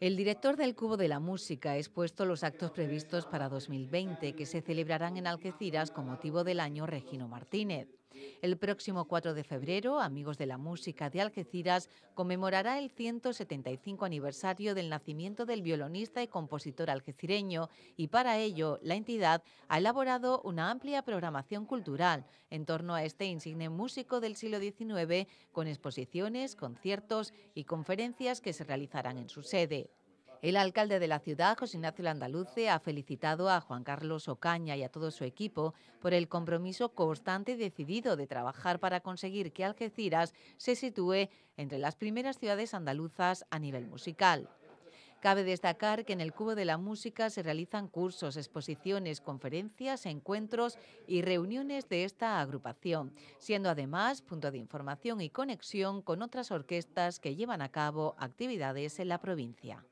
El director del Cubo de la Música ha expuesto los actos previstos para 2020 que se celebrarán en Algeciras con motivo del año Regino Martínez. El próximo 4 de febrero, Amigos de la Música de Algeciras conmemorará el 175 aniversario del nacimiento del violonista y compositor algecireño y para ello la entidad ha elaborado una amplia programación cultural en torno a este insigne músico del siglo XIX con exposiciones, conciertos y conferencias que se realizarán en su sede. El alcalde de la ciudad, José Ignacio Landaluce, ha felicitado a Juan Carlos Ocaña y a todo su equipo por el compromiso constante y decidido de trabajar para conseguir que Algeciras se sitúe entre las primeras ciudades andaluzas a nivel musical. Cabe destacar que en el Cubo de la Música se realizan cursos, exposiciones, conferencias, encuentros y reuniones de esta agrupación, siendo además punto de información y conexión con otras orquestas que llevan a cabo actividades en la provincia.